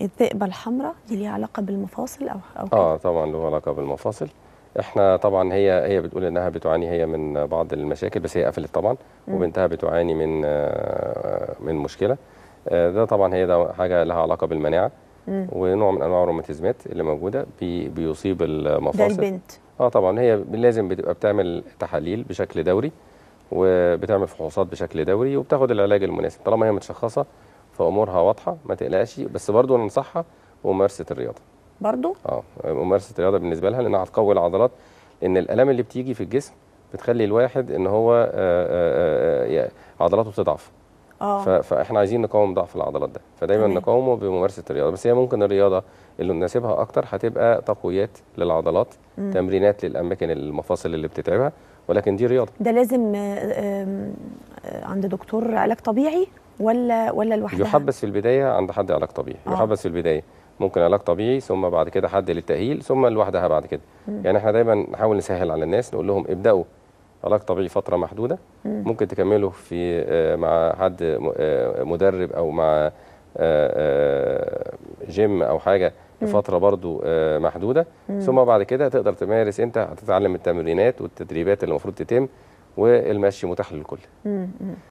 الذئبه الحمراء دي ليها علاقه بالمفاصل او او اه طبعا له علاقه بالمفاصل احنا طبعا هي هي بتقول انها بتعاني هي من بعض المشاكل بس هي قفلت طبعا وبنتها بتعاني من آه، من مشكله آه، ده طبعا هي ده حاجه لها علاقه بالمناعه ونوع من انواع الروماتيزمات اللي موجوده بي بيصيب المفاصل ده البنت اه طبعا هي لازم بتبقى بتعمل تحاليل بشكل دوري وبتعمل فحوصات بشكل دوري وبتاخد العلاج المناسب طالما هي متشخصه فامورها واضحه ما تقلقش بس برضو ننصحها بممارسه الرياضه برضو اه ممارسه الرياضه بالنسبه لها لانها هتقوي العضلات ان الالام اللي بتيجي في الجسم بتخلي الواحد ان هو آآ آه، آآ آه، آه، عضلاته بتضعف اه فاحنا عايزين نقاوم ضعف العضلات ده فدايما تمام. نقاومه بممارسه الرياضه بس هي ممكن الرياضه اللي تناسبها اكتر هتبقى تقويات للعضلات مم. تمرينات للاماكن المفاصل اللي بتتعبها ولكن دي رياضه ده لازم عند دكتور علاج طبيعي ولا ولا لوحدها يحبس في البدايه عند حد علاج طبيعي آه. يحبس في البدايه ممكن علاج طبيعي ثم بعد كده حد للتاهيل ثم لوحدها بعد كده م. يعني احنا دايما نحاول نسهل على الناس نقول لهم ابداوا علاج طبيعي فتره محدوده م. ممكن تكملوا في آه، مع حد آه، مدرب او مع آه، جيم او حاجه لفتره برضو محدوده م. ثم بعد كده تقدر تمارس انت هتتعلم التمرينات والتدريبات اللي المفروض تتم والمشي متاح للكل